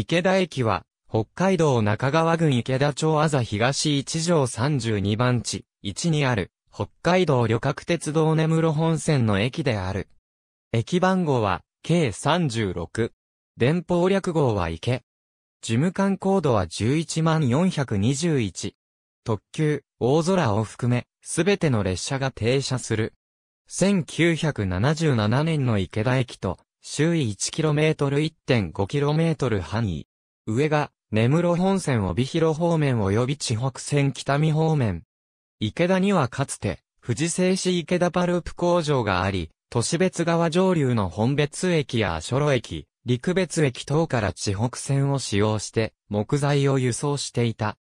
池田駅は、北海道中川郡池田町あざ東一条32番地、1にある、北海道旅客鉄道根室本線の駅である。駅番号は、計36。電報略号は池。事務官コードは11421。特急、大空を含め、すべての列車が停車する。1977年の池田駅と、周囲 1km1.5km 範囲。上が、根室本線帯広方面及び地北線北見方面。池田にはかつて、富士製紙池田パルプ工場があり、都市別川上流の本別駅や諸路駅、陸別駅等から地北線を使用して、木材を輸送していた。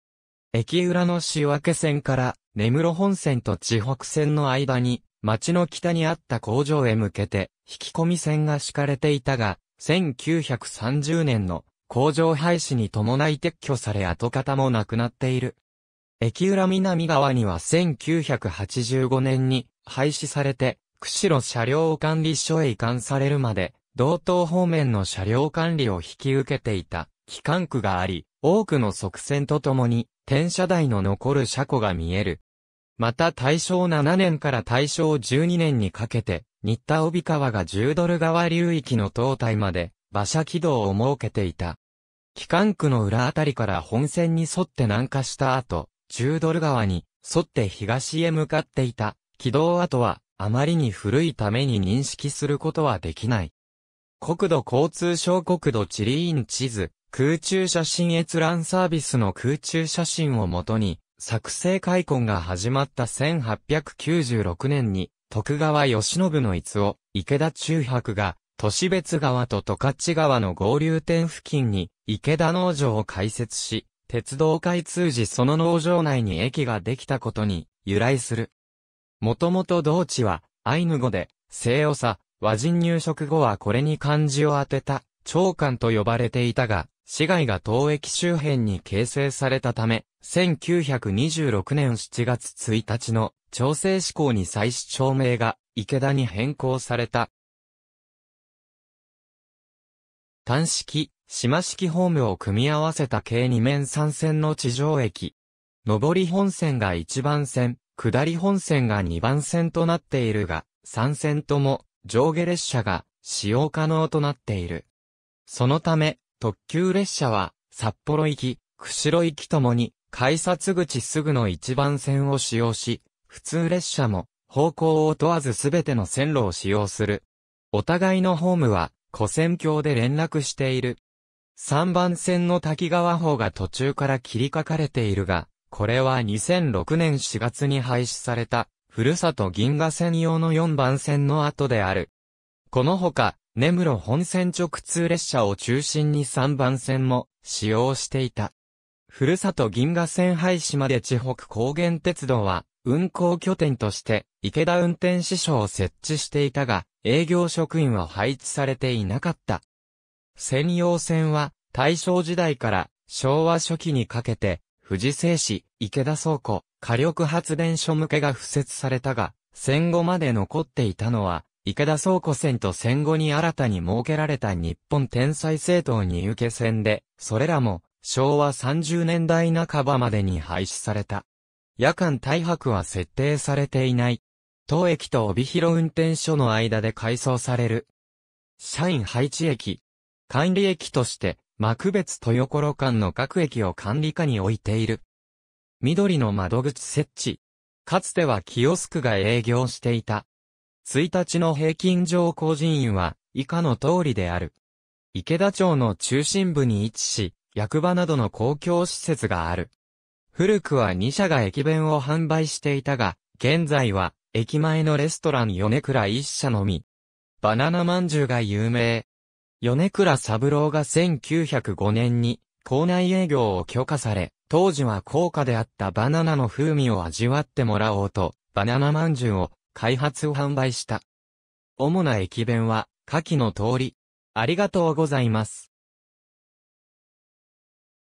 駅裏の仕分け線から、根室本線と地北線の間に、町の北にあった工場へ向けて、引き込み線が敷かれていたが、1930年の工場廃止に伴い撤去され跡形もなくなっている。駅裏南側には1985年に廃止されて、釧路車両管理所へ移管されるまで、道東方面の車両管理を引き受けていた機関区があり、多くの側線とともに、転車台の残る車庫が見える、また大正7年から大正12年にかけて、新田帯川が10ドル川流域の東体まで、馬車軌道を設けていた。機関区の裏あたりから本線に沿って南下した後、10ドル川に沿って東へ向かっていた軌道跡は、あまりに古いために認識することはできない。国土交通省国土地理院地図、空中写真閲覧サービスの空中写真をもとに、作成開墾が始まった1896年に、徳川慶喜の逸を、池田中伯が、都市別川と十勝川の合流点付近に、池田農場を開設し、鉄道開通時その農場内に駅ができたことに由来する。もともと道地はアイヌ語で、西尾サ、和人入植後はこれに漢字を当てた長官と呼ばれていたが、市街が東駅周辺に形成されたため、1926年7月1日の調整施行に際し町名が池田に変更された。単式、島式ホームを組み合わせた計2面3線の地上駅。上り本線が1番線、下り本線が2番線となっているが、3線とも上下列車が使用可能となっている。そのため、特急列車は、札幌行き、釧路行きともに、改札口すぐの一番線を使用し、普通列車も、方向を問わずすべての線路を使用する。お互いのホームは、古線橋で連絡している。3番線の滝川方が途中から切り書かれているが、これは2006年4月に廃止された、ふるさと銀河線用の4番線の後である。このほか、根室本線直通列車を中心に3番線も使用していた。ふるさと銀河線廃止まで地北高原鉄道は運行拠点として池田運転支所を設置していたが営業職員は配置されていなかった。専用線は大正時代から昭和初期にかけて富士製紙、池田倉庫、火力発電所向けが敷設されたが、戦後まで残っていたのは、池田倉庫戦と戦後に新たに設けられた日本天才政党に受け戦で、それらも昭和30年代半ばまでに廃止された。夜間大白は設定されていない。当駅と帯広運転所の間で改装される。社員配置駅。管理駅として、幕別豊頃間の各駅を管理下に置いている。緑の窓口設置。かつてはキオスクが営業していた。1日の平均上工人員は、以下の通りである。池田町の中心部に位置し、役場などの公共施設がある。古くは2社が駅弁を販売していたが、現在は、駅前のレストラン米倉1社のみ。バナナ饅頭が有名。米倉三郎が1905年に、校内営業を許可され、当時は高価であったバナナの風味を味わってもらおうと、バナナ饅頭を開発を販売した。主な駅弁は、下記の通り。ありがとうございます。